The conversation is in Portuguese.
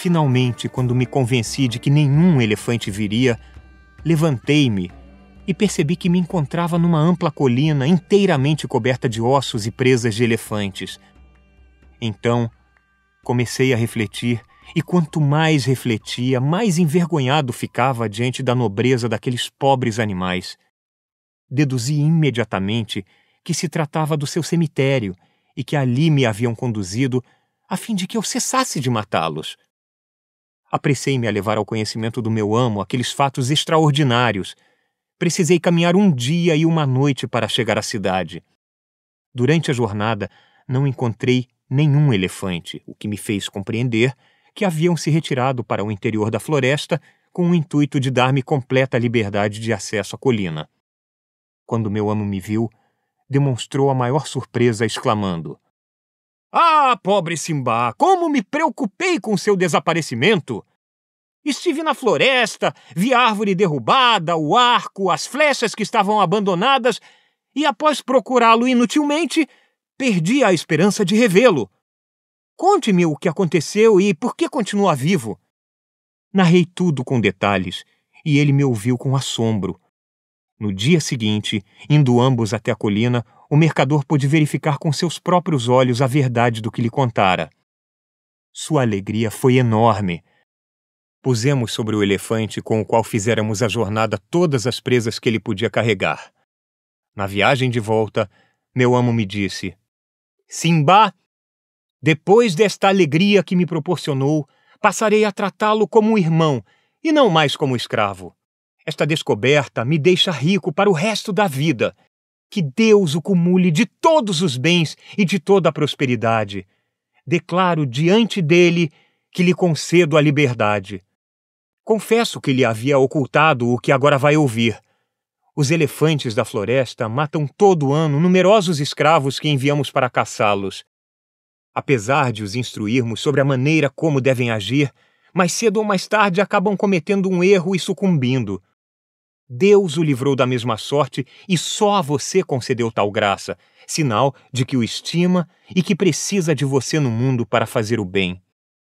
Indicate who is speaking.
Speaker 1: Finalmente, quando me convenci de que nenhum elefante viria, levantei-me e percebi que me encontrava numa ampla colina inteiramente coberta de ossos e presas de elefantes. Então, comecei a refletir, e quanto mais refletia, mais envergonhado ficava diante da nobreza daqueles pobres animais. Deduzi imediatamente que se tratava do seu cemitério e que ali me haviam conduzido a fim de que eu cessasse de matá-los. Apressei-me a levar ao conhecimento do meu amo aqueles fatos extraordinários. Precisei caminhar um dia e uma noite para chegar à cidade. Durante a jornada, não encontrei nenhum elefante, o que me fez compreender que haviam se retirado para o interior da floresta com o intuito de dar-me completa liberdade de acesso à colina. Quando meu amo me viu, demonstrou a maior surpresa, exclamando: ah, pobre Simba, como me preocupei com seu desaparecimento! Estive na floresta, vi a árvore derrubada, o arco, as flechas que estavam abandonadas, e após procurá-lo inutilmente, perdi a esperança de revê-lo. Conte-me o que aconteceu e por que continua vivo. Narrei tudo com detalhes, e ele me ouviu com assombro. No dia seguinte, indo ambos até a colina, o mercador pôde verificar com seus próprios olhos a verdade do que lhe contara. Sua alegria foi enorme. Pusemos sobre o elefante com o qual fizéramos a jornada todas as presas que ele podia carregar. Na viagem de volta, meu amo me disse: Simba, depois desta alegria que me proporcionou, passarei a tratá-lo como um irmão e não mais como escravo. Esta descoberta me deixa rico para o resto da vida que Deus o cumule de todos os bens e de toda a prosperidade. Declaro diante dele que lhe concedo a liberdade. Confesso que lhe havia ocultado o que agora vai ouvir. Os elefantes da floresta matam todo ano numerosos escravos que enviamos para caçá-los. Apesar de os instruirmos sobre a maneira como devem agir, mais cedo ou mais tarde acabam cometendo um erro e sucumbindo. Deus o livrou da mesma sorte e só a você concedeu tal graça, sinal de que o estima e que precisa de você no mundo para fazer o bem.